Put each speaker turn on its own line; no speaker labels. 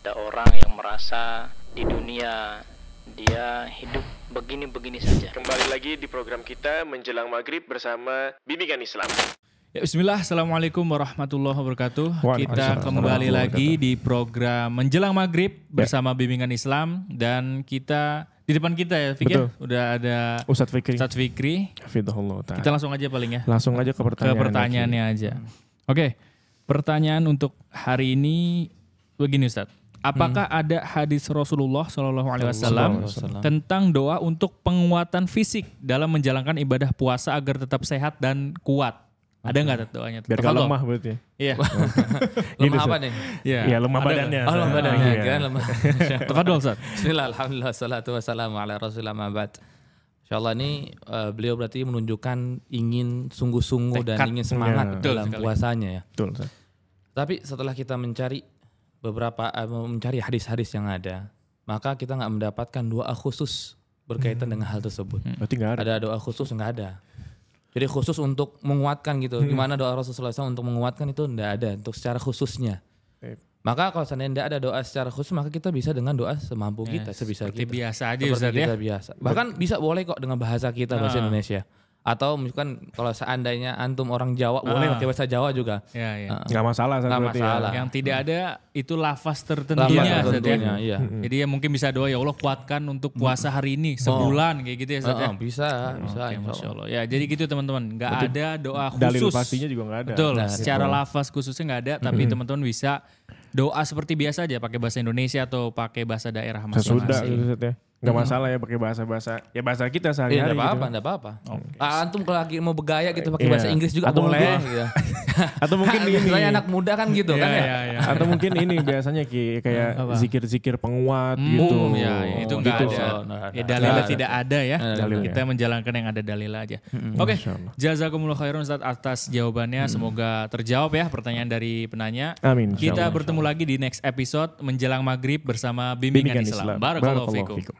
ada orang yang merasa di dunia dia hidup begini-begini saja. Kembali lagi di program kita menjelang maghrib bersama Bimbingan Islam. Ya, Bismillah, Assalamualaikum warahmatullahi wabarakatuh. kita kembali lagi di program menjelang maghrib ya. bersama bimbingan Islam dan kita di depan kita ya, Fikir. Ya? Udah ada Ustadz Fikri. Ustadz Fikri. Kita langsung aja paling ya. Langsung aja ke pertanyaan. Ke pertanyaannya aja. Oke, pertanyaan untuk hari ini begini Ustadz. Apakah hmm. ada hadis Rasulullah Shallallahu Alaihi Wasallam tentang doa untuk penguatan fisik dalam menjalankan ibadah puasa agar tetap sehat dan kuat? Okay. Ya? Iya. Iya, iya. Ada nggak doanya? Biar gak lemah berarti. Iya. lemah apa nih? Iya, ya, lemah badannya. Oh, lemah badannya. Ah, iya. lemah. Tafadhol Ustaz.
Bismillah, alhamdulillah, salatu wassalamu ala mabat. Allah ini uh, beliau berarti menunjukkan ingin sungguh-sungguh dan ingin semangat ya. dalam Betul, puasanya ya. Betul. Tapi setelah kita mencari beberapa uh, mencari hadis-hadis yang ada, maka kita nggak mendapatkan doa khusus berkaitan hmm. dengan hal tersebut. Hmm. Berarti gak ada. Ada doa khusus nggak ada. Jadi khusus untuk menguatkan gitu. Hmm. Gimana doa Rasulullah SAW untuk menguatkan itu enggak ada untuk secara khususnya. Maka kalau seandainya enggak ada doa secara khusus maka kita bisa dengan doa semampu kita, sebisa seperti kita. biasa aja seperti kita ya. biasa. Bahkan bisa boleh kok dengan bahasa kita bahasa ah. Indonesia atau misalkan kalau seandainya antum orang Jawa ah. boleh pakai bahasa Jawa juga ya, ya. Uh, nggak masalah nggak ya. masalah ya. yang
tidak ada itu lafaz tertentunya, lafaz ya. tertentunya ya. iya. jadi ya mungkin bisa doa ya Allah kuatkan untuk puasa hari ini sebulan oh. kayak gitu ya Ustaz, uh, bisa bisa okay, Masya Allah ya jadi gitu teman-teman nggak Betul. ada doa khusus dalil pastinya juga nggak ada Betul, nah, secara gitu. lafaz khususnya nggak ada tapi teman-teman bisa doa seperti biasa aja pakai bahasa Indonesia atau pakai bahasa daerah masing-masing gitu, Gak masalah ya pakai bahasa-bahasa ya bahasa kita sehari-hari. Iya, apa-apa, gitu. apa-apa. Okay.
Ah, antum kalau lagi mau bergaya gitu pakai yeah. bahasa Inggris juga atau boleh. Gitu.
atau mungkin ini. Biasanya anak muda kan gitu yeah, kan ya. Yeah, yeah. Atau mungkin ini biasanya Ki kayak iya, zikir-zikir penguat mm, gitu. Iya, ya, itu enggak gitu. ada. So, nah, ya dalil nah, tidak ada ya. Dalil, kita ya. menjalankan yang ada dalil aja. Hmm. Oke. Okay. Jazakumullah khairun Ustaz atas jawabannya. Hmm. Semoga terjawab ya pertanyaan dari penanya. Amin. Kita bertemu lagi di next episode menjelang maghrib bersama bimbingan, Islam. Barakallahu fikum.